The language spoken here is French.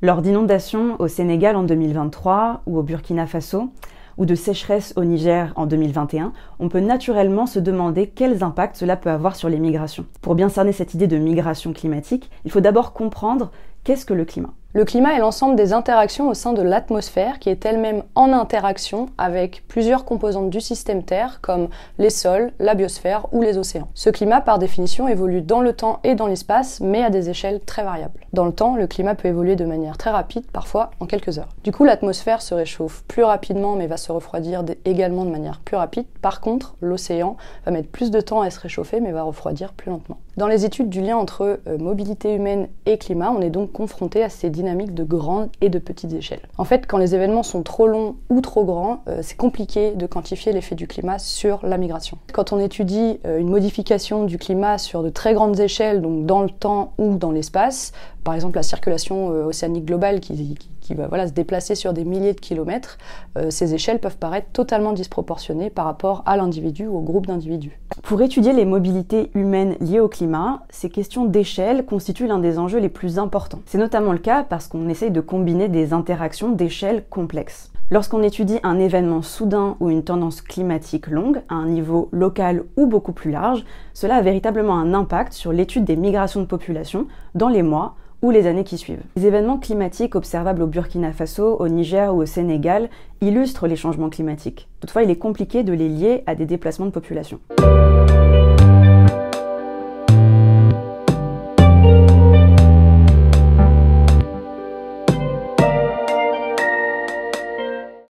Lors d'inondations au Sénégal en 2023 ou au Burkina Faso, ou de sécheresses au Niger en 2021, on peut naturellement se demander quels impacts cela peut avoir sur les migrations. Pour bien cerner cette idée de migration climatique, il faut d'abord comprendre Qu'est-ce que le climat Le climat est l'ensemble des interactions au sein de l'atmosphère qui est elle-même en interaction avec plusieurs composantes du système Terre comme les sols, la biosphère ou les océans. Ce climat par définition évolue dans le temps et dans l'espace mais à des échelles très variables. Dans le temps, le climat peut évoluer de manière très rapide, parfois en quelques heures. Du coup, l'atmosphère se réchauffe plus rapidement mais va se refroidir également de manière plus rapide. Par contre, l'océan va mettre plus de temps à se réchauffer mais va refroidir plus lentement. Dans les études du lien entre euh, mobilité humaine et climat, on est donc confrontés à ces dynamiques de grandes et de petites échelles. En fait, quand les événements sont trop longs ou trop grands, euh, c'est compliqué de quantifier l'effet du climat sur la migration. Quand on étudie euh, une modification du climat sur de très grandes échelles, donc dans le temps ou dans l'espace, par exemple la circulation euh, océanique globale qui, va se déplacer sur des milliers de kilomètres, ces échelles peuvent paraître totalement disproportionnées par rapport à l'individu ou au groupe d'individus. Pour étudier les mobilités humaines liées au climat, ces questions d'échelle constituent l'un des enjeux les plus importants. C'est notamment le cas parce qu'on essaye de combiner des interactions d'échelle complexe. Lorsqu'on étudie un événement soudain ou une tendance climatique longue, à un niveau local ou beaucoup plus large, cela a véritablement un impact sur l'étude des migrations de population dans les mois, ou les années qui suivent. Les événements climatiques observables au Burkina Faso, au Niger ou au Sénégal illustrent les changements climatiques. Toutefois, il est compliqué de les lier à des déplacements de population.